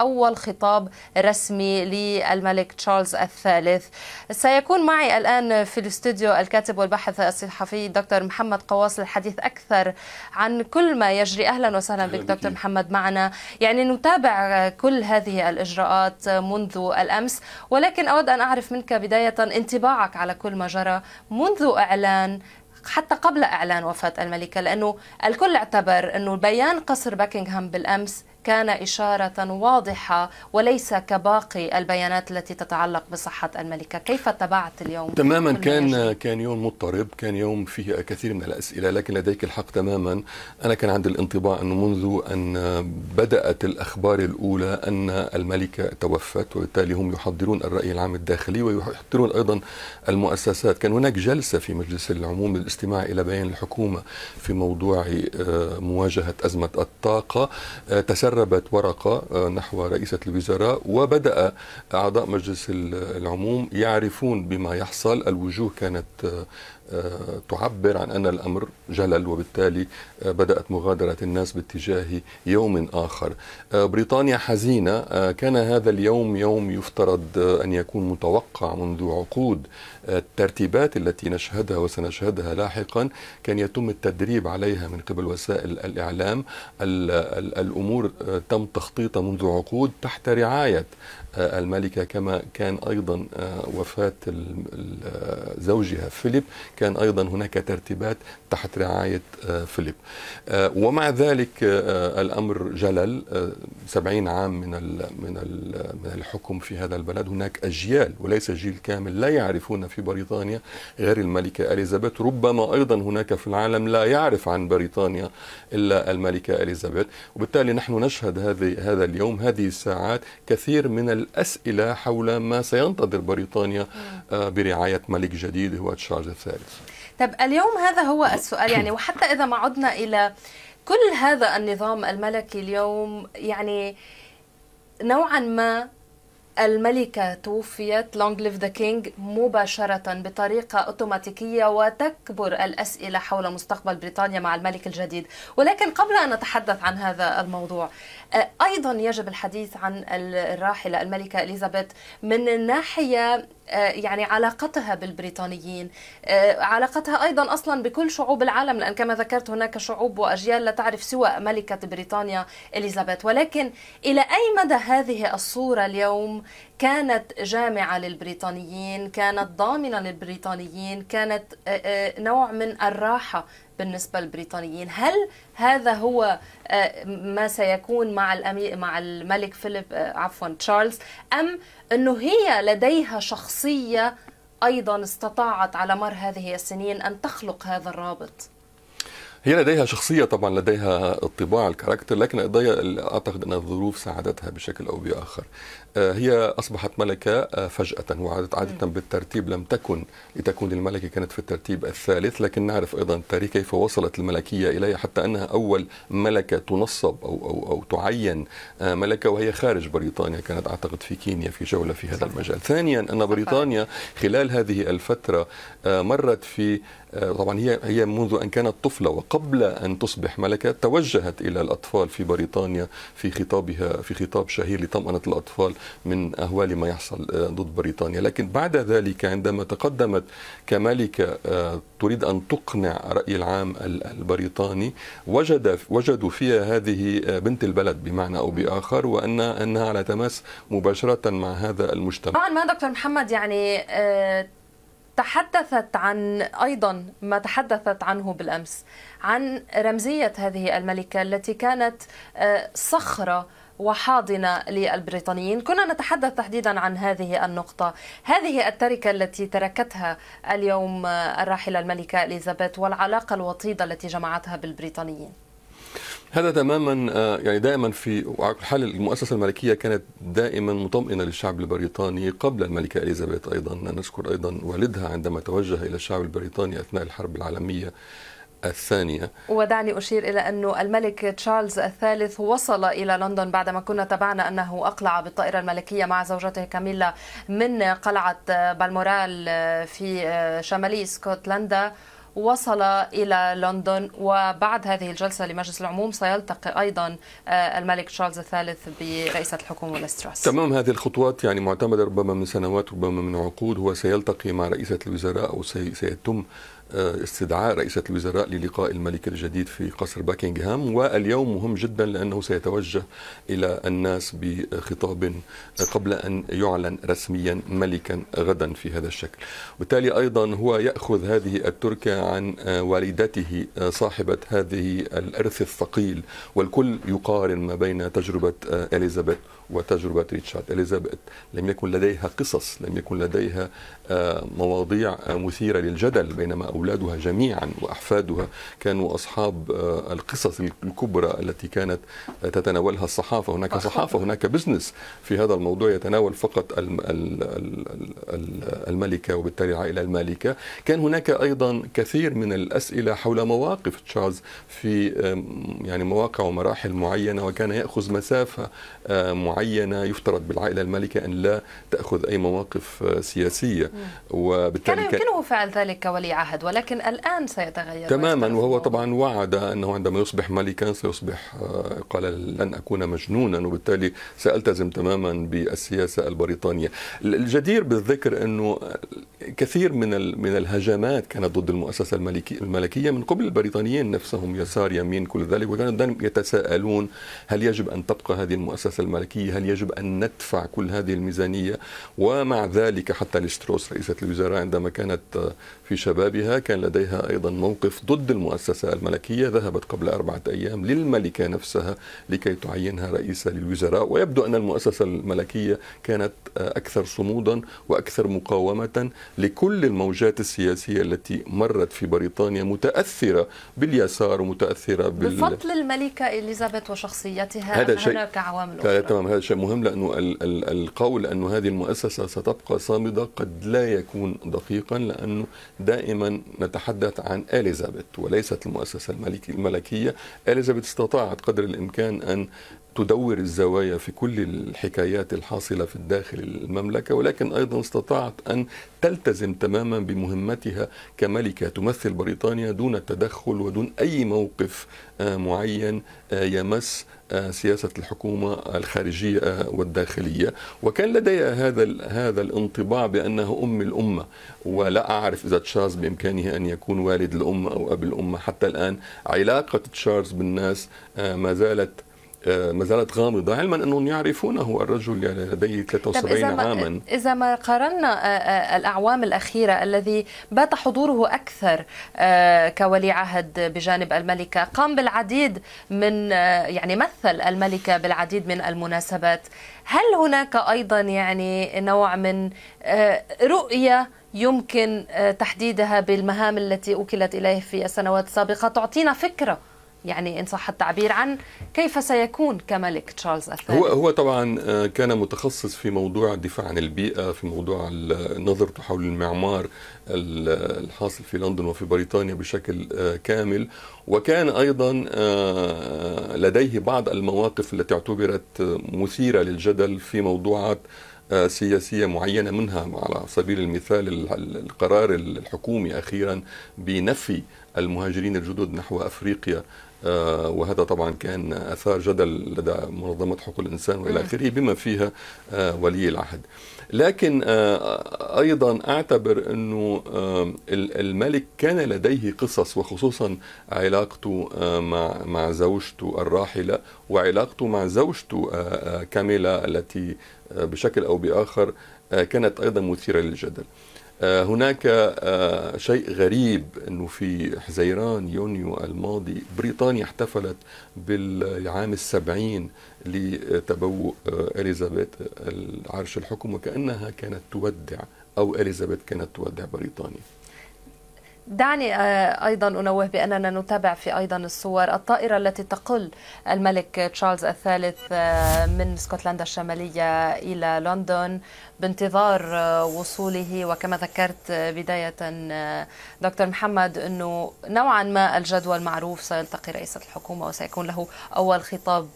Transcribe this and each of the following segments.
أول خطاب رسمي للملك تشارلز الثالث سيكون معي الآن في الاستوديو الكاتب والباحث الصحفي دكتور محمد قواص للحديث أكثر عن كل ما يجري أهلا وسهلا بك دكتور محمد معنا يعني نتابع كل هذه الإجراءات منذ الأمس ولكن أود أن أعرف منك بداية انطباعك على كل ما جرى منذ إعلان حتى قبل اعلان وفاه الملكه لانه الكل اعتبر انه بيان قصر باكنغهام بالامس كان إشارة واضحة وليس كباقي البيانات التي تتعلق بصحة الملكة كيف تبعت اليوم؟ تماما كان كان يوم مضطرب كان يوم فيه كثير من الأسئلة لكن لديك الحق تماما أنا كان عندي الانطباع أنه منذ أن بدأت الأخبار الأولى أن الملكة توفت وبالتالي هم يحضرون الرأي العام الداخلي ويحضرون أيضا المؤسسات كان هناك جلسة في مجلس العموم للاستماع إلى بيان الحكومة في موضوع آه، مواجهة أزمة الطاقة آه، تسرب سربت ورقة آه، نحو رئيسة الوزراء وبدأ أعضاء مجلس العموم يعرفون بما يحصل الوجوه كانت آه، تعبر عن أن الأمر جلل وبالتالي آه، بدأت مغادرة الناس باتجاه يوم آخر آه، بريطانيا حزينة آه، كان هذا اليوم يوم يفترض أن يكون متوقع منذ عقود الترتيبات التي نشهدها وسنشهدها لاحقا كان يتم التدريب عليها من قبل وسائل الإعلام الأمور تم تخطيطها منذ عقود تحت رعاية الملكة كما كان أيضا وفاة زوجها فيليب كان أيضا هناك ترتيبات تحت رعاية آه، فيليب آه، ومع ذلك آه، الأمر جلل سبعين عام من من من الحكم في هذا البلد هناك أجيال وليس جيل كامل لا يعرفون في بريطانيا غير الملكة إليزابيث ربما أيضا هناك في العالم لا يعرف عن بريطانيا إلا الملكة إليزابيث وبالتالي نحن نشهد هذه هذا اليوم هذه الساعات كثير من الأسئلة حول ما سينتظر بريطانيا برعاية ملك جديد الجديد هو تشارلز الثالث طب اليوم هذا هو السؤال يعني وحتى إذا ما عدنا إلى كل هذا النظام الملكي اليوم يعني نوعا ما الملكة توفيت لونج ليف ذا كينج مباشرة بطريقة أوتوماتيكية وتكبر الأسئلة حول مستقبل بريطانيا مع الملك الجديد ولكن قبل أن نتحدث عن هذا الموضوع آه، أيضا يجب الحديث عن الراحلة الملكة إليزابيث من ناحية آه، يعني علاقتها بالبريطانيين آه، علاقتها أيضا أصلا بكل شعوب العالم لأن كما ذكرت هناك شعوب وأجيال لا تعرف سوى ملكة بريطانيا إليزابيث ولكن إلى أي مدى هذه الصورة اليوم كانت جامعة للبريطانيين كانت ضامنة للبريطانيين كانت آه، آه، نوع من الراحة بالنسبة للبريطانيين هل هذا هو آه، ما سيكون مع الأمير مع الملك فيليب عفوا تشارلز أم أنه هي لديها شخصية أيضا استطاعت على مر هذه السنين أن تخلق هذا الرابط هي لديها شخصيه طبعا لديها الطباع الكاركتر لكن القضيه اعتقد ان الظروف ساعدتها بشكل او باخر آه، هي اصبحت ملكه آه، فجاه وعاده بالترتيب لم تكن لتكون الملكه كانت في الترتيب الثالث لكن نعرف ايضا التاريخ كيف وصلت الملكيه اليها حتى انها اول ملكه تنصب او او او تعين آه، ملكه وهي خارج بريطانيا كانت اعتقد في كينيا في جوله في هذا المجال ثانيا ان بريطانيا خلال هذه الفتره مرت في آه، طبعا هي هي منذ ان كانت طفله وقبل ان تصبح ملكه توجهت الى الاطفال في بريطانيا في خطابها في خطاب شهير لطمأنه الاطفال من اهوال ما يحصل آه، ضد بريطانيا، لكن بعد ذلك عندما تقدمت كملكه آه، تريد ان تقنع الراي العام البريطاني وجد وجدوا فيها هذه بنت البلد بمعنى او باخر وان انها على تماس مباشره مع هذا المجتمع. طبعا ما دكتور محمد يعني تحدثت عن ايضا ما تحدثت عنه بالامس عن رمزيه هذه الملكه التي كانت آه، صخره وحاضنة للبريطانيين كنا نتحدث تحديدا عن هذه النقطة هذه التركة التي تركتها اليوم آه، الراحلة الملكة إليزابيث والعلاقة الوطيدة التي جمعتها بالبريطانيين هذا تماما آه، يعني دائما في حال المؤسسه الملكيه كانت دائما مطمئنه للشعب البريطاني قبل الملكه اليزابيث ايضا نذكر ايضا والدها عندما توجه الى الشعب البريطاني اثناء الحرب العالميه الثانية ودعني أشير إلى أن الملك تشارلز الثالث وصل إلى لندن بعدما كنا تابعنا أنه أقلع بالطائرة الملكية مع زوجته كاميلا من قلعة بالمورال آه، في آه، شمالي اسكتلندا وصل إلى لندن وبعد هذه الجلسة لمجلس العموم سيلتقي أيضا آه، الملك تشارلز الثالث برئيسة الحكومة لستراس تمام هذه الخطوات يعني معتمدة ربما من سنوات ربما من عقود هو سيلتقي مع رئيسة الوزراء أو سيتم استدعاء رئيسة الوزراء للقاء الملك الجديد في قصر باكنغهام واليوم مهم جدا لأنه سيتوجه إلى الناس بخطاب قبل أن يعلن رسميا ملكا غدا في هذا الشكل وبالتالي أيضا هو يأخذ هذه التركة عن والدته صاحبة هذه الأرث الثقيل والكل يقارن ما بين تجربة إليزابيث وتجربة ريتشارد إليزابيث لم يكن لديها قصص لم يكن لديها آه، مواضيع آه، مثيرة للجدل بينما أولادها جميعا وأحفادها كانوا أصحاب آه، القصص الكبرى التي كانت تتناولها الصحافة هناك صحافة هناك بزنس في هذا الموضوع يتناول فقط الملكة وبالتالي عائلة المالكة كان هناك أيضا كثير من الأسئلة حول مواقف تشارلز في يعني مواقع ومراحل معينة وكان يأخذ مسافة معينة معينه يفترض بالعائله المالكه ان لا تاخذ اي مواقف آه، سياسيه وبالتالي كان يمكنه فعل ذلك ولي عهد ولكن الان سيتغير تماما وهو طبعا وعد انه عندما يصبح ملكا سيصبح آه، قال لن اكون مجنونا وبالتالي سالتزم تماما بالسياسه البريطانيه الجدير بالذكر انه كثير من من الهجمات كانت ضد المؤسسه الملكيه من قبل البريطانيين نفسهم يسار يمين كل ذلك وكانوا يتساءلون هل يجب ان تبقى هذه المؤسسه الملكيه الميزانيه هل يجب أن ندفع كل هذه الميزانية ومع ذلك حتى لستروس رئيسة الوزراء عندما كانت في شبابها كان لديها أيضا موقف ضد المؤسسة الملكية ذهبت قبل أربعة أيام للملكة نفسها لكي تعينها رئيسة للوزراء ويبدو أن المؤسسة الملكية كانت أكثر صمودا وأكثر مقاومة لكل الموجات السياسية التي مرت في بريطانيا متأثرة باليسار ومتأثرة بال... بفضل الملكة إليزابيث وشخصيتها هذا شيء هناك عوامل أخرى تمام هذا شيء مهم لأنه القول أن هذه المؤسسة ستبقى صامدة قد لا يكون دقيقا لأنه دائما نتحدث عن إليزابيث وليست المؤسسة الملكية إليزابيث استطاعت قدر الإمكان أن تدور الزوايا في كل الحكايات الحاصله في الداخل المملكه ولكن ايضا استطاعت ان تلتزم تماما بمهمتها كملكه تمثل بريطانيا دون التدخل ودون اي موقف آه، معين آه، يمس سياسه الحكومه الخارجيه والداخليه وكان لدي هذا هذا الانطباع بانه ام الامه ولا اعرف اذا تشارلز بامكانه ان يكون والد الامه او اب الامه حتى الان علاقه تشارلز بالناس آه، ما زالت ما زالت غامضة علما أنهم يعرفونه الرجل يعني لديه 73 إذا عاما إذا ما قارنا آه، آه، الأعوام الأخيرة الذي بات حضوره أكثر آه، كولي عهد بجانب الملكة قام بالعديد من يعني مثل الملكة بالعديد من المناسبات هل هناك أيضا يعني نوع من رؤية يمكن تحديدها بالمهام التي أوكلت إليه في السنوات السابقة تعطينا فكرة يعني إن صح التعبير عن كيف سيكون كملك تشارلز الثاني هو, هو طبعا آه، كان متخصص في موضوع الدفاع عن البيئة في موضوع نظرته حول المعمار الحاصل في لندن وفي بريطانيا بشكل آه، كامل وكان أيضا آه، لديه بعض المواقف التي اعتبرت مثيرة للجدل في موضوعات سياسية معينة منها على سبيل المثال القرار الحكومي أخيرا بنفي المهاجرين الجدد نحو أفريقيا آه، وهذا طبعا كان اثار جدل لدى منظمه حقوق الانسان والى نعم. اخره بما فيها آه، ولي العهد. لكن آه، ايضا اعتبر انه الملك كان لديه قصص وخصوصا علاقته مع مع زوجته الراحله وعلاقته مع زوجته كاميلا التي بشكل او باخر كانت ايضا مثيره للجدل. آه، هناك آه، شيء غريب انه في حزيران يونيو الماضي بريطانيا احتفلت بالعام السبعين لتبوء آه، اليزابيث عرش الحكم وكانها كانت تودع او اليزابيث كانت تودع بريطانيا دعني آه، ايضا انوه باننا نتابع في ايضا الصور الطائره التي تقل الملك تشارلز الثالث آه، من اسكتلندا الشماليه الى لندن بانتظار آه، وصوله وكما ذكرت بدايه دكتور محمد انه نوعا ما الجدول معروف سيلتقي رئيسه الحكومه وسيكون له اول خطاب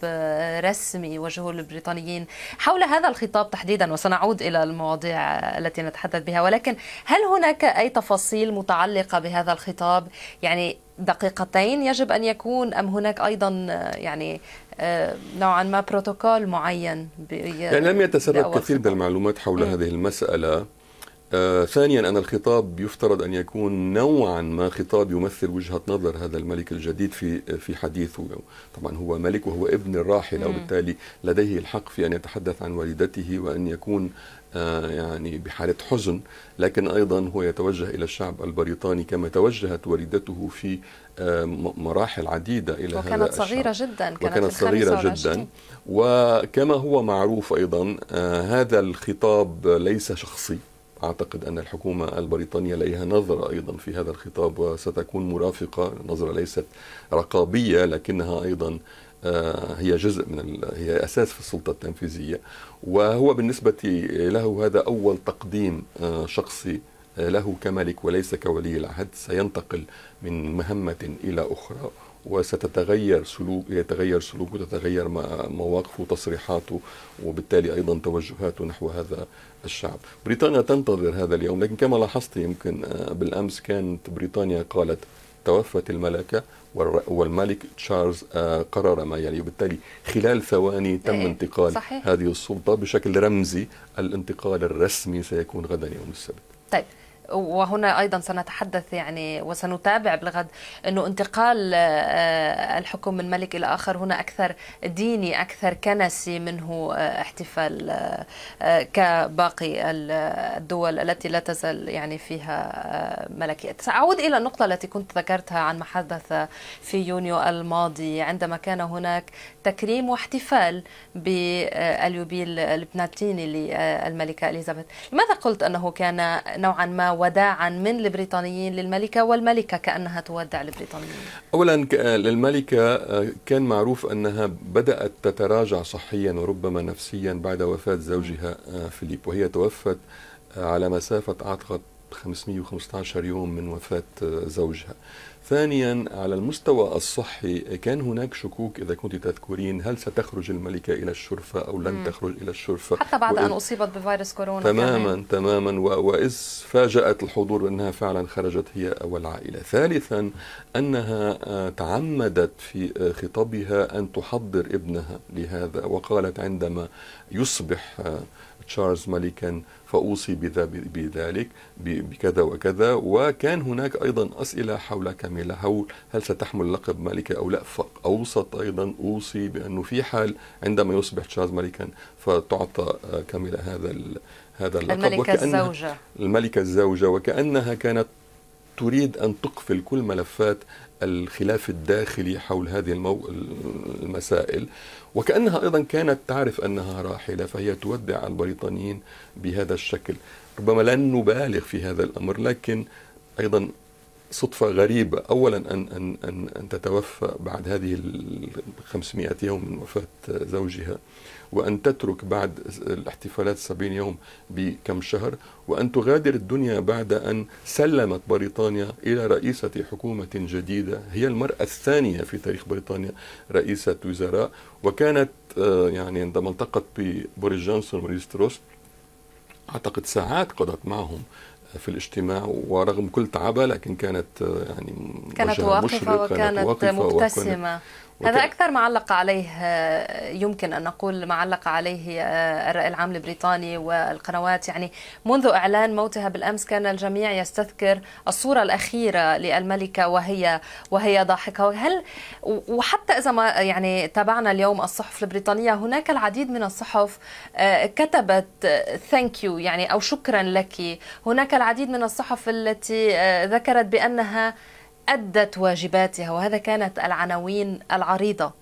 رسمي وجهه للبريطانيين حول هذا الخطاب تحديدا وسنعود الى المواضيع التي نتحدث بها ولكن هل هناك اي تفاصيل متعلقه بهذا الخطاب يعني دقيقتين يجب أن يكون أم هناك أيضا آه، يعني آه، نوعا ما بروتوكول معين يعني لم يتسرب كثير من المعلومات حول م. هذه المسألة آه ثانيا أن الخطاب يفترض أن يكون نوعا ما خطاب يمثل وجهة نظر هذا الملك الجديد في في حديثه طبعا هو ملك وهو ابن الراحل وبالتالي لديه الحق في أن يتحدث عن والدته وأن يكون آه، يعني بحالة حزن لكن أيضا هو يتوجه إلى الشعب البريطاني كما توجهت والدته في آه، مراحل عديدة إلى وكانت هذا صغيرة جدا كانت وكانت صغيرة جدا وكما هو معروف أيضا آه، هذا الخطاب ليس شخصي أعتقد أن الحكومة البريطانية لديها نظرة أيضا في هذا الخطاب وستكون مرافقة نظرة ليست رقابية لكنها أيضا آه، هي جزء من هي اساس في السلطه التنفيذيه وهو بالنسبه له هذا اول تقديم آه، شخصي آه، له كملك وليس كولي العهد سينتقل من مهمه الى اخرى وستتغير سلوك يتغير سلوكه تتغير مواقفه وتصريحاته وبالتالي ايضا توجهاته نحو هذا الشعب. بريطانيا تنتظر هذا اليوم لكن كما لاحظت يمكن بالامس كانت بريطانيا قالت توفت الملكة والملك تشارلز آه، قرر ما يلي يعني، وبالتالي خلال ثواني تم إيه، انتقال صحيح. هذه السلطة بشكل رمزي الانتقال الرسمي سيكون غدا يوم السبت طيب وهنا ايضا سنتحدث يعني وسنتابع بالغد انه انتقال آه، آه، الحكم من ملك الى اخر هنا اكثر ديني اكثر كنسي منه آه، احتفال كباقي الدول التي لا تزال يعني فيها ملكيه. ساعود الى النقطه التي كنت ذكرتها عن ما حدث في يونيو الماضي عندما كان هناك تكريم واحتفال باليوبيل البناتيني للملكه اليزابيث. لماذا قلت انه كان نوعا ما وداعا من البريطانيين للملكة والملكة كأنها تودع البريطانيين أولا آه، للملكة آه، كان معروف أنها بدأت تتراجع صحيا وربما نفسيا بعد وفاة زوجها آه، فيليب وهي توفت على مسافة أعتقد 515 يوم من وفاة زوجها ثانيا على المستوى الصحي كان هناك شكوك إذا كنت تذكرين هل ستخرج الملكة إلى الشرفة أو لن مم. تخرج إلى الشرفة حتى بعد وإذ... أن أصيبت بفيروس كورونا تماما كمان. تماما و... وإذ فاجأت الحضور بأنها فعلا خرجت هي والعائلة ثالثا أنها آه، تعمدت في آه، خطابها أن تحضر ابنها لهذا وقالت عندما يصبح آه، تشارلز ملكا فأوصي بذلك بكذا وكذا وكان هناك أيضا أسئلة حول كاميلا هول هل ستحمل لقب ملكة أو لا فأوصت أيضا أوصي بأنه في حال عندما يصبح تشارلز ملكا فتعطى آه، كاميلا هذا هذا اللقب الملكة وكأنها الزوجة الملكة الزوجة وكأنها كانت تريد أن تقفل كل ملفات الخلاف الداخلي حول هذه المو... المسائل وكأنها أيضا كانت تعرف أنها راحلة فهي تودع البريطانيين بهذا الشكل ربما لن نبالغ في هذا الأمر لكن أيضا صدفة غريبة أولا أن, أن, أن, أن تتوفى بعد هذه 500 يوم من وفاة زوجها وأن تترك بعد الاحتفالات 70 يوم بكم شهر وأن تغادر الدنيا بعد أن سلمت بريطانيا إلى رئيسة حكومة جديدة هي المرأة الثانية في تاريخ بريطانيا رئيسة وزراء وكانت آه، يعني عندما التقت ببوريس جونسون وليستروس أعتقد ساعات قضت معهم آه، في الاجتماع ورغم كل تعبها لكن كانت آه، يعني كانت واقفة وكانت مبتسمة هذا أكثر ما علق عليه يمكن أن نقول ما علق عليه آه، الرأي العام البريطاني والقنوات يعني منذ إعلان موتها بالأمس كان الجميع يستذكر الصورة الأخيرة للملكة وهي وهي ضاحكة هل وحتى إذا ما يعني تابعنا اليوم الصحف البريطانية هناك العديد من الصحف آه، كتبت ثانك آه، يو يعني أو شكرا لك هناك العديد من الصحف التي ذكرت بأنها أدت واجباتها وهذا كانت العناوين العريضة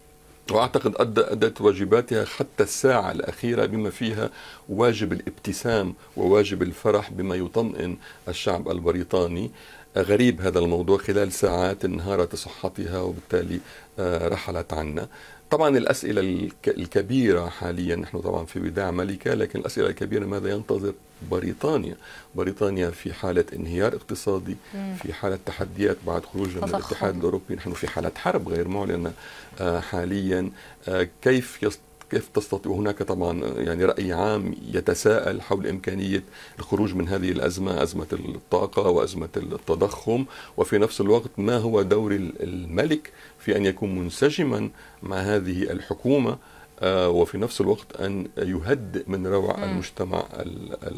واعتقد ادت واجباتها حتى الساعه الاخيره بما فيها واجب الابتسام وواجب الفرح بما يطمئن الشعب البريطاني غريب هذا الموضوع خلال ساعات انهارت صحتها وبالتالي آه، رحلت عنا طبعا الاسئله الكبيره حاليا نحن طبعا في وداع ملكه لكن الاسئله الكبيره ماذا ينتظر بريطانيا بريطانيا في حاله انهيار اقتصادي في حاله تحديات بعد خروجها من الاتحاد الاوروبي نحن في حاله حرب غير معلنه آه، حاليا آه، كيف يست كيف تستطيع هناك طبعا آه، يعني راي عام يتساءل حول امكانيه الخروج من هذه الازمه ازمه الطاقه وازمه التضخم وفي نفس الوقت ما هو دور الملك في أن يكون منسجما مع هذه الحكومة آه، وفي نفس الوقت أن يهدئ من روع المجتمع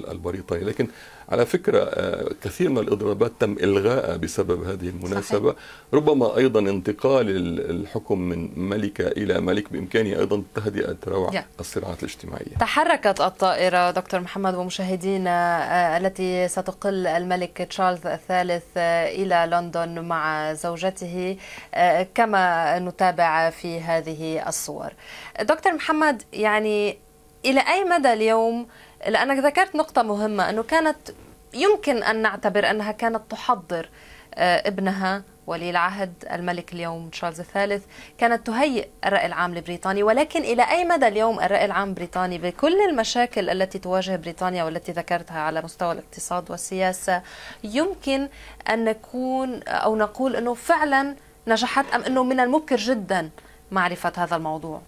البريطاني لكن على فكرة آه، كثير من الإضرابات تم إلغاء بسبب هذه المناسبة صحيح. ربما أيضا انتقال الحكم من ملكة إلى ملك بإمكانه أيضا تهدئة روع الصراعات الاجتماعية تحركت الطائرة دكتور محمد ومشاهدينا آه، آه، التي ستقل الملك تشارلز الثالث إلى لندن مع زوجته كما نتابع في هذه الصور دكتور محمد يعني إلى أي مدى اليوم لأنك ذكرت نقطة مهمة أنه كانت يمكن أن نعتبر أنها كانت تحضر آه، ابنها ولي العهد الملك اليوم تشارلز الثالث كانت تهيئ الرأي العام البريطاني ولكن إلى أي مدى اليوم الرأي العام البريطاني بكل المشاكل التي تواجه بريطانيا والتي ذكرتها على مستوى الاقتصاد والسياسة يمكن أن نكون أو نقول أنه فعلا نجحت أم أنه من المبكر جدا معرفة هذا الموضوع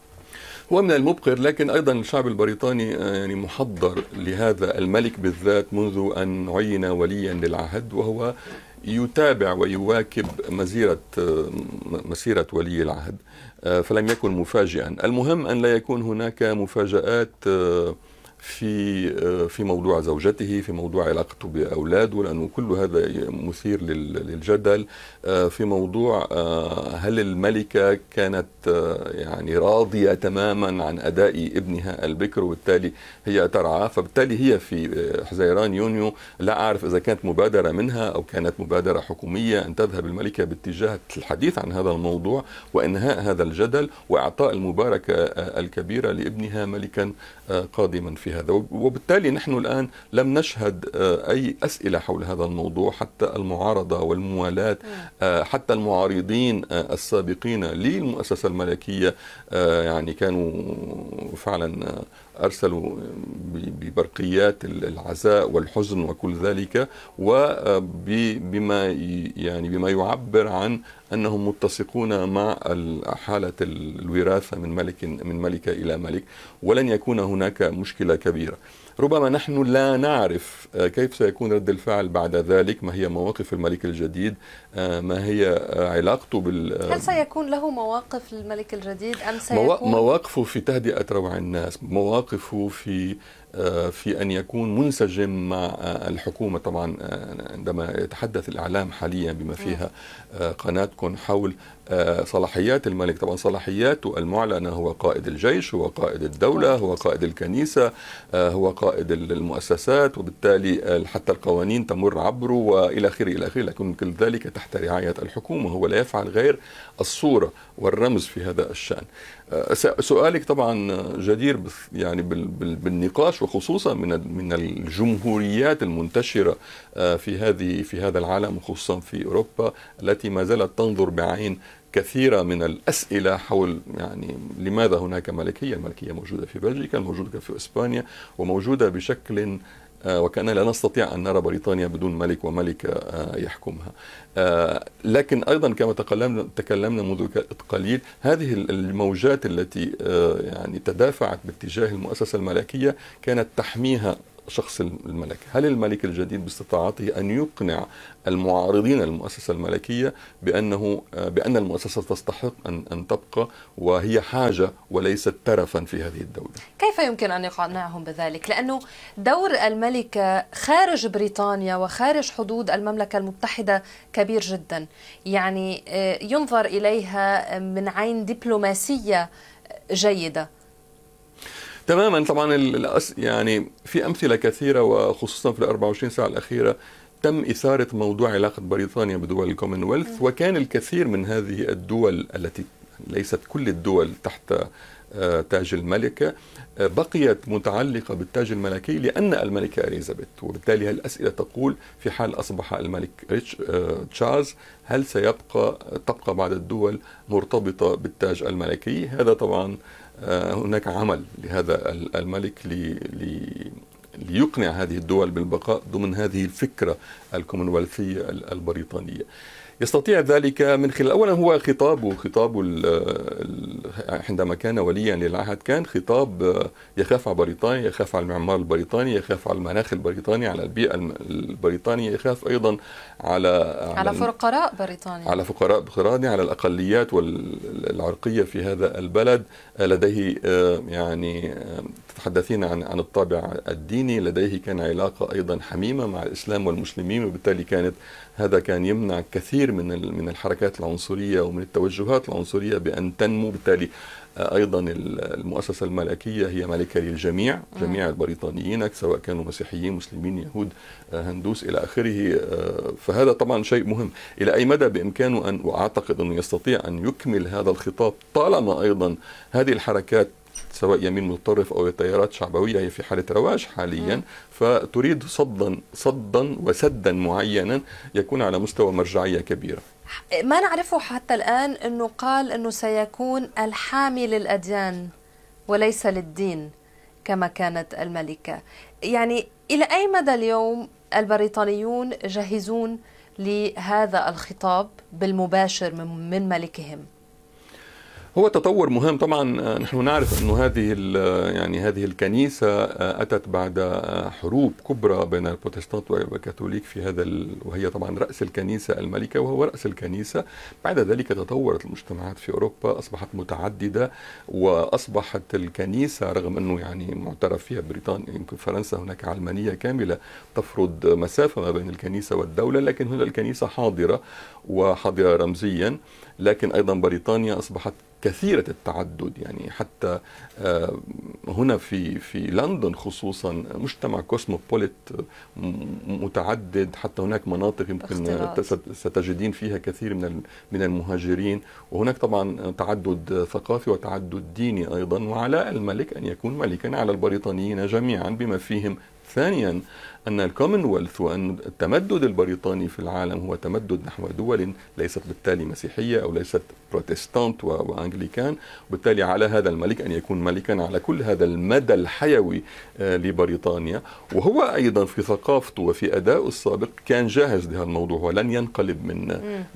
هو من المبقر لكن أيضا الشعب البريطاني آه، يعني محضر لهذا الملك بالذات منذ أن عين وليا للعهد وهو يتابع ويواكب مسيرة آه، مسيرة ولي العهد آه، فلم يكن مفاجئا المهم أن لا يكون هناك مفاجآت في آه، في موضوع زوجته في موضوع علاقته باولاده لانه كل هذا مثير للجدل آه، في موضوع آه، هل الملكه كانت يعني راضيه تماما عن اداء ابنها البكر وبالتالي هي ترعاه فبالتالي هي في حزيران يونيو لا اعرف اذا كانت مبادره منها او كانت مبادره حكوميه ان تذهب الملكه باتجاه الحديث عن هذا الموضوع وانهاء هذا الجدل واعطاء المباركه الكبيره لابنها ملكا قادما في هذا وبالتالي نحن الآن لم نشهد آه، أي أسئلة حول هذا الموضوع حتى المعارضة والموالاة آه، حتى المعارضين آه، السابقين للمؤسسة الملكية يعني كانوا فعلا أرسلوا ببرقيات العزاء والحزن وكل ذلك وبما آه، يعني بما يعبر عن انهم متسقون مع حاله الوراثه من ملك من ملكه الى ملك ولن يكون هناك مشكله كبيره. ربما نحن لا نعرف آه، كيف سيكون رد الفعل بعد ذلك ما هي مواقف الملك الجديد آه، ما هي آه، علاقته بال هل سيكون له مواقف الملك الجديد أم سيكون مواقفه في تهدئة روع الناس مواقفه في آه، في ان يكون منسجم مع آه، الحكومه طبعا آه، عندما يتحدث الاعلام حاليا بما فيها قناتكم حول صلاحيات الملك طبعا صلاحياته المعلنه هو قائد الجيش هو قائد الدوله هو قائد الكنيسه هو قائد المؤسسات وبالتالي حتى القوانين تمر عبره والى اخره الى اخره لكن كل ذلك تحت رعايه الحكومه هو لا يفعل غير الصوره والرمز في هذا الشان أه، سؤالك طبعا جدير يعني بالنقاش وخصوصا من من الجمهوريات المنتشره أه، في هذه في هذا العالم وخصوصا في اوروبا التي ما زالت تنظر بعين كثيرة من الأسئلة حول يعني لماذا هناك ملكية الملكية موجودة في بلجيكا موجودة في إسبانيا وموجودة بشكل آه، وكأن لا نستطيع أن نرى بريطانيا بدون ملك وملكة آه، يحكمها آه، لكن أيضا كما تكلمنا, تكلمنا منذ قليل هذه الموجات التي يعني تدافعت باتجاه المؤسسة الملكية كانت تحميها شخص الملك هل الملك الجديد باستطاعته أن يقنع المعارضين المؤسسة الملكية بأنه بأن المؤسسة تستحق أن أن تبقى وهي حاجة وليست ترفا في هذه الدولة كيف يمكن أن يقنعهم بذلك؟ لأنه دور الملكة خارج بريطانيا وخارج حدود المملكة المتحدة كبير جدا يعني آه، ينظر إليها من عين دبلوماسية جيدة تماما طبعا يعني في امثله كثيره وخصوصا في ال 24 ساعه الاخيره تم إثارة موضوع علاقة بريطانيا بدول الكومنولث وكان الكثير من هذه الدول التي ليست كل الدول تحت آه، تاج الملكة آه، بقيت متعلقة بالتاج الملكي لأن الملكة إليزابيث وبالتالي الأسئلة تقول في حال أصبح الملك ريتش آه، تشارلز هل سيبقى تبقى بعض الدول مرتبطة بالتاج الملكي هذا طبعا آه، هناك عمل لهذا الملك لي لي ليقنع هذه الدول بالبقاء ضمن هذه الفكرة الكومنولثية البريطانية يستطيع ذلك من خلال اولا هو خطابه خطاب عندما كان وليا للعهد كان خطاب آه، يخاف على بريطانيا يخاف على المعمار البريطاني يخاف على المناخ البريطاني على البيئه البريطانيه يخاف ايضا على على فقراء بريطانيا على فقراء بريطانيا على الاقليات والعرقيه في هذا البلد آه، لديه آه، يعني تتحدثين عن عن الطابع الديني لديه كان علاقه ايضا حميمه مع الاسلام والمسلمين وبالتالي كانت هذا كان يمنع كثير من من الحركات العنصريه ومن التوجهات العنصريه بان تنمو بالتالي آه، ايضا المؤسسه الملكيه هي ملكه للجميع جميع البريطانيين سواء كانوا مسيحيين مسلمين يهود آه، هندوس الى اخره آه، فهذا طبعا شيء مهم الى اي مدى بامكانه ان واعتقد انه يستطيع ان يكمل هذا الخطاب طالما ايضا هذه الحركات سواء يمين متطرف او تيارات شعبويه هي في حاله رواج حاليا م. فتريد صدا صدا وسدا معينا يكون على مستوى مرجعيه كبيره ما نعرفه حتى الان انه قال انه سيكون الحامي للاديان وليس للدين كما كانت الملكه يعني الى اي مدى اليوم البريطانيون جاهزون لهذا الخطاب بالمباشر من ملكهم هو تطور مهم طبعا آه، نحن نعرف انه هذه آه، يعني هذه الكنيسه آه، اتت بعد حروب كبرى بين البروتستانت والكاثوليك في هذا ال... وهي طبعا راس الكنيسه الملكه وهو راس الكنيسه بعد ذلك تطورت المجتمعات في اوروبا اصبحت متعدده واصبحت الكنيسه رغم انه يعني معترف فيها بريطانيا يمكن فرنسا هناك علمانيه كامله تفرض مسافه ما بين الكنيسه والدوله لكن هنا الكنيسه حاضره وحاضره رمزيا لكن أيضا بريطانيا أصبحت كثيرة التعدد يعني حتى آه، هنا في في لندن خصوصا مجتمع كوسموبوليت آه، متعدد حتى هناك مناطق يمكن ستجدين فيها كثير من من المهاجرين وهناك طبعا تعدد ثقافي وتعدد ديني ايضا وعلى الملك ان يكون ملكا على البريطانيين جميعا بما فيهم ثانيا أن الكومنولث وأن التمدد البريطاني في العالم هو تمدد نحو دول ليست بالتالي مسيحية أو ليست بروتستانت وأنجليكان وبالتالي على هذا الملك أن يكون ملكا على كل هذا المدى الحيوي آه، لبريطانيا وهو أيضا في ثقافته وفي أدائه السابق كان جاهز لهذا الموضوع ولن ينقلب من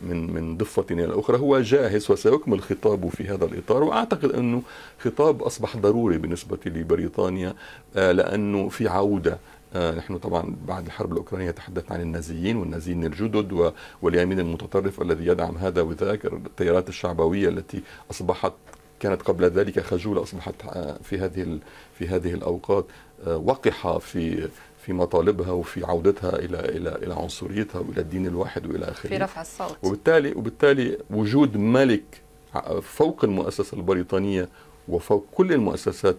من من ضفة إلى أخرى هو جاهز وسيكمل خطابه في هذا الإطار وأعتقد أنه خطاب أصبح ضروري بالنسبة لبريطانيا آه، لأنه في عودة آه، نحن طبعا بعد الحرب الأوكرانية تحدثنا عن النازيين والنازيين الجدد واليمين المتطرف الذي يدعم هذا وذاك التيارات الشعبوية التي أصبحت كانت قبل ذلك خجولة أصبحت آه، في هذه في هذه الأوقات آه، وقحة في في مطالبها وفي عودتها الى الى الى عنصريتها والى الدين الواحد والى اخره في رفع الصوت وبالتالي وبالتالي وجود ملك فوق المؤسسه البريطانيه وفوق كل المؤسسات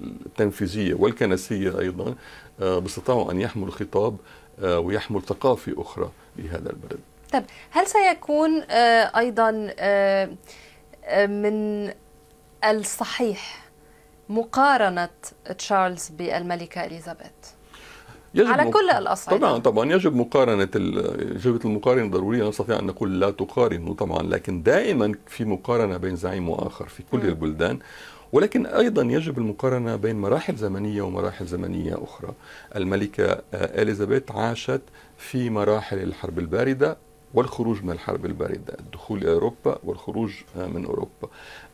التنفيذيه والكنسيه ايضا آه، باستطاعوا ان يحملوا خطاب آه، ويحمل ثقافه اخرى لهذا البلد. طب هل سيكون آه، ايضا من الصحيح مقارنه تشارلز بالملكه اليزابيث؟ يجب على كل الاصعده طبعا طبعا يجب مقارنه يجب المقارنه ضروريه نستطيع ان نقول لا تقارنوا طبعا لكن دائما في مقارنه بين زعيم واخر في كل م. البلدان ولكن ايضا يجب المقارنه بين مراحل زمنيه ومراحل زمنيه اخرى الملكه آه، اليزابيث عاشت في مراحل الحرب البارده والخروج من الحرب الباردة الدخول إلى أوروبا والخروج آه، من أوروبا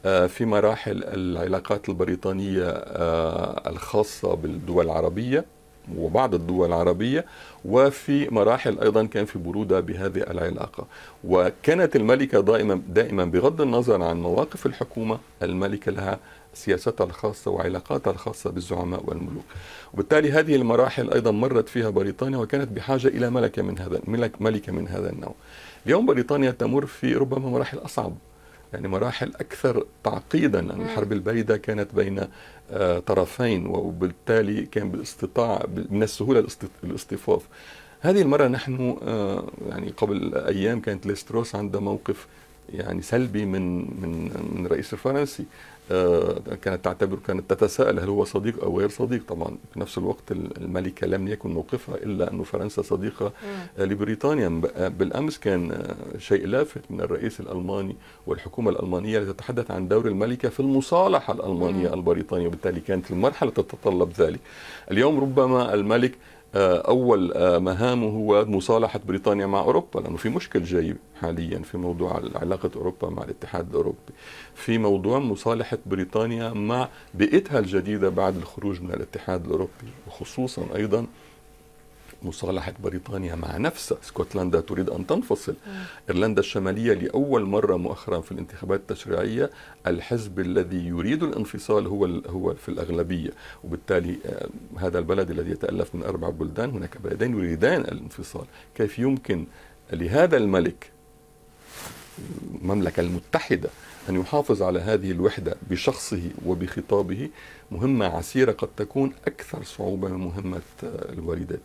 آه، في مراحل العلاقات البريطانية الخاصة بالدول العربية وبعض الدول العربية وفي مراحل أيضا كان في برودة بهذه العلاقة وكانت الملكة دائما, دائما بغض النظر عن مواقف الحكومة الملكة لها سياستها الخاصة وعلاقاتها الخاصة بالزعماء والملوك وبالتالي هذه المراحل أيضا مرت فيها بريطانيا وكانت بحاجة إلى ملكة من هذا ملك ملكة من هذا النوع اليوم بريطانيا تمر في ربما مراحل أصعب يعني مراحل أكثر تعقيدا لأن يعني الحرب الباردة كانت بين آه، طرفين وبالتالي كان بالاستطاع من السهولة الاصطفاف هذه المرة نحن آه، يعني قبل أيام كانت ليستروس عندها موقف يعني سلبي من من من الرئيس الفرنسي آه، كانت تعتبر كانت تتساءل هل هو صديق او غير صديق طبعا في نفس الوقت الملكه لم يكن موقفها الا انه فرنسا صديقه آه، لبريطانيا آه، بالامس كان شيء لافت من الرئيس الالماني والحكومه الالمانيه تتحدث عن دور الملكه في المصالحه الالمانيه البريطانيه وبالتالي كانت المرحله تتطلب ذلك اليوم ربما الملك آه، اول آه، مهامه هو مصالحه بريطانيا مع اوروبا لانه في مشكل جاي حاليا في موضوع علاقه اوروبا مع الاتحاد الاوروبي في موضوع مصالحه بريطانيا مع بيئتها الجديده بعد الخروج من الاتحاد الاوروبي وخصوصا ايضا مصالحة بريطانيا مع نفسها اسكتلندا تريد أن تنفصل إيرلندا الشمالية لأول مرة مؤخرا في الانتخابات التشريعية الحزب الذي يريد الانفصال هو هو في الأغلبية وبالتالي آه، هذا البلد الذي يتألف من أربع بلدان هناك بلدين يريدان الانفصال كيف يمكن لهذا الملك المملكة المتحدة أن يحافظ على هذه الوحدة بشخصه وبخطابه مهمة عسيرة قد تكون أكثر صعوبة من مهمة آه، الوالدات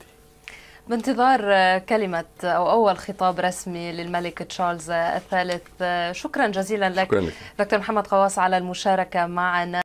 بانتظار آه، كلمة أو أول خطاب رسمي للملك تشارلز آه، الثالث آه، شكرا جزيلا لك شكرا لك. دكتور محمد قواص على المشاركة معنا